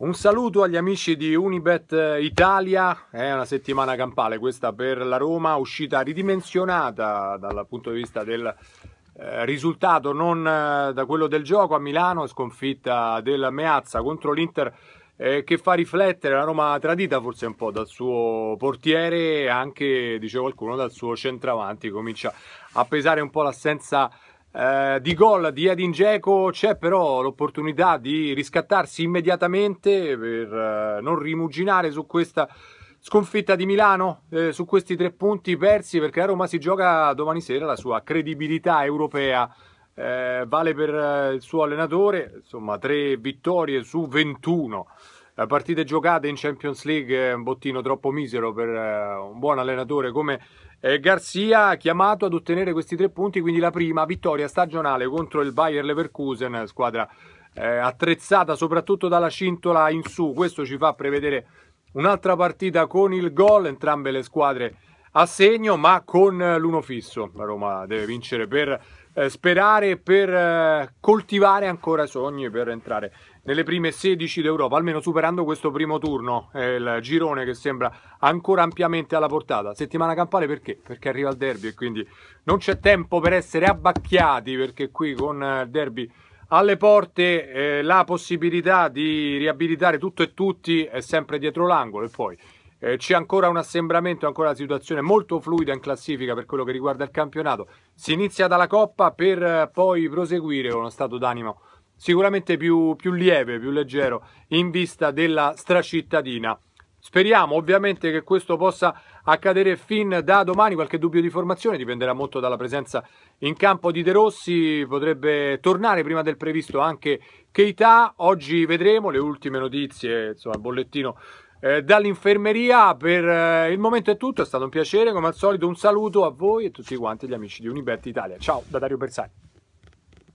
Un saluto agli amici di Unibet eh, Italia, è una settimana campale questa per la Roma, uscita ridimensionata dal punto di vista del eh, risultato, non eh, da quello del gioco a Milano, sconfitta del Meazza contro l'Inter che fa riflettere la Roma tradita forse un po' dal suo portiere e anche, dice qualcuno, dal suo centravanti, comincia a pesare un po' l'assenza eh, di gol di Edin Dzeko c'è però l'opportunità di riscattarsi immediatamente per eh, non rimuginare su questa sconfitta di Milano eh, su questi tre punti persi perché la Roma si gioca domani sera la sua credibilità europea eh, vale per eh, il suo allenatore insomma tre vittorie su 21 eh, partite giocate in Champions League è un bottino troppo misero per eh, un buon allenatore come eh, Garzia, chiamato ad ottenere questi tre punti, quindi la prima vittoria stagionale contro il Bayer Leverkusen, squadra attrezzata soprattutto dalla cintola in su. Questo ci fa prevedere un'altra partita con il gol, entrambe le squadre a segno, ma con eh, l'uno fisso. La Roma deve vincere per eh, sperare, per eh, coltivare ancora i sogni, per entrare nelle prime 16 d'Europa, almeno superando questo primo turno, eh, il girone che sembra ancora ampiamente alla portata. Settimana campale perché? Perché arriva il derby e quindi non c'è tempo per essere abbacchiati, perché qui con eh, il derby alle porte eh, la possibilità di riabilitare tutto e tutti è sempre dietro l'angolo e poi eh, c'è ancora un assembramento, ancora una situazione molto fluida in classifica per quello che riguarda il campionato. Si inizia dalla Coppa per eh, poi proseguire con uno stato d'animo sicuramente più, più lieve, più leggero in vista della stracittadina. Speriamo ovviamente che questo possa accadere fin da domani, qualche dubbio di formazione dipenderà molto dalla presenza in campo di De Rossi, potrebbe tornare prima del previsto anche Keita, oggi vedremo le ultime notizie, insomma il bollettino eh, dall'infermeria. Per eh, il momento è tutto, è stato un piacere come al solito, un saluto a voi e a tutti quanti gli amici di Unibet Italia. Ciao da Dario Bersani.